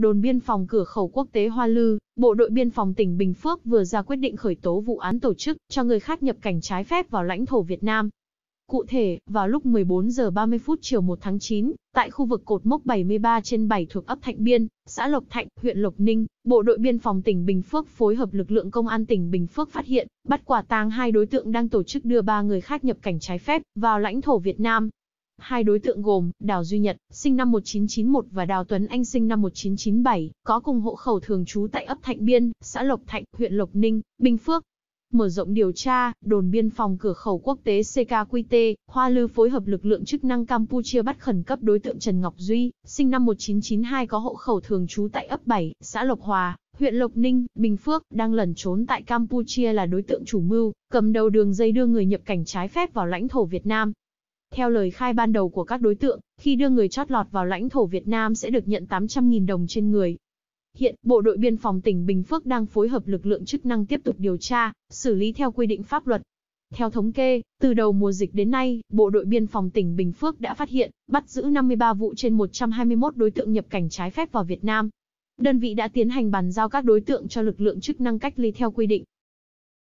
đồn biên phòng cửa khẩu quốc tế Hoa Lư, Bộ đội biên phòng tỉnh Bình Phước vừa ra quyết định khởi tố vụ án tổ chức cho người khác nhập cảnh trái phép vào lãnh thổ Việt Nam. Cụ thể, vào lúc 14 giờ 30 phút chiều 1 tháng 9, tại khu vực cột mốc 73 trên 7 thuộc ấp Thạnh Biên, xã Lộc Thạnh, huyện Lộc Ninh, Bộ đội biên phòng tỉnh Bình Phước phối hợp lực lượng công an tỉnh Bình Phước phát hiện, bắt quả tang hai đối tượng đang tổ chức đưa ba người khác nhập cảnh trái phép vào lãnh thổ Việt Nam. Hai đối tượng gồm Đào Duy Nhật, sinh năm 1991 và Đào Tuấn Anh sinh năm 1997, có cùng hộ khẩu thường trú tại ấp Thạnh Biên, xã Lộc Thạnh, huyện Lộc Ninh, Bình Phước. Mở rộng điều tra, đồn biên phòng cửa khẩu quốc tế CKQT, Hoa Lư phối hợp lực lượng chức năng Campuchia bắt khẩn cấp đối tượng Trần Ngọc Duy, sinh năm 1992 có hộ khẩu thường trú tại ấp 7, xã Lộc Hòa, huyện Lộc Ninh, Bình Phước, đang lẩn trốn tại Campuchia là đối tượng chủ mưu, cầm đầu đường dây đưa người nhập cảnh trái phép vào lãnh thổ Việt Nam, theo lời khai ban đầu của các đối tượng, khi đưa người chót lọt vào lãnh thổ Việt Nam sẽ được nhận 800.000 đồng trên người. Hiện, Bộ đội Biên phòng tỉnh Bình Phước đang phối hợp lực lượng chức năng tiếp tục điều tra, xử lý theo quy định pháp luật. Theo thống kê, từ đầu mùa dịch đến nay, Bộ đội Biên phòng tỉnh Bình Phước đã phát hiện, bắt giữ 53 vụ trên 121 đối tượng nhập cảnh trái phép vào Việt Nam. Đơn vị đã tiến hành bàn giao các đối tượng cho lực lượng chức năng cách ly theo quy định,